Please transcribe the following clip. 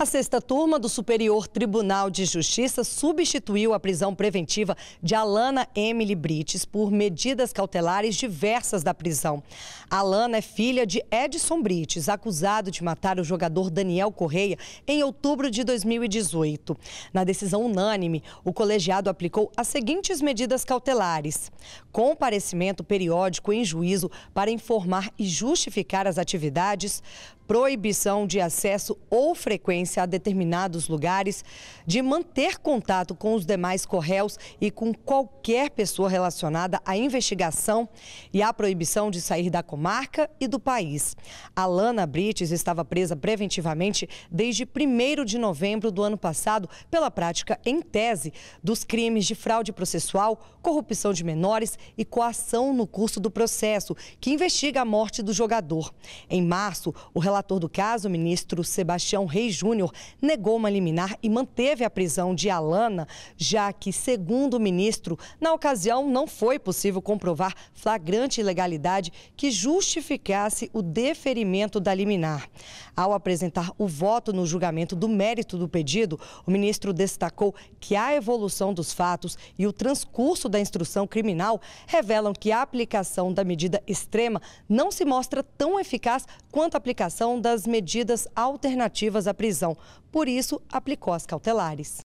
A sexta turma do Superior Tribunal de Justiça substituiu a prisão preventiva de Alana Emily Brites por medidas cautelares diversas da prisão. Alana é filha de Edson Brites, acusado de matar o jogador Daniel Correia em outubro de 2018. Na decisão unânime, o colegiado aplicou as seguintes medidas cautelares: comparecimento periódico em juízo para informar e justificar as atividades, proibição de acesso ou frequência a determinados lugares, de manter contato com os demais correios e com qualquer pessoa relacionada à investigação e a proibição de sair da comarca e do país. Alana Brites estava presa preventivamente desde 1 de novembro do ano passado pela prática em tese dos crimes de fraude processual, corrupção de menores e coação no curso do processo, que investiga a morte do jogador. Em março, o relatório relator do caso, o ministro Sebastião Reis Júnior, negou uma liminar e manteve a prisão de Alana, já que, segundo o ministro, na ocasião não foi possível comprovar flagrante ilegalidade que justificasse o deferimento da liminar. Ao apresentar o voto no julgamento do mérito do pedido, o ministro destacou que a evolução dos fatos e o transcurso da instrução criminal revelam que a aplicação da medida extrema não se mostra tão eficaz quanto a aplicação das medidas alternativas à prisão. Por isso, aplicou as cautelares.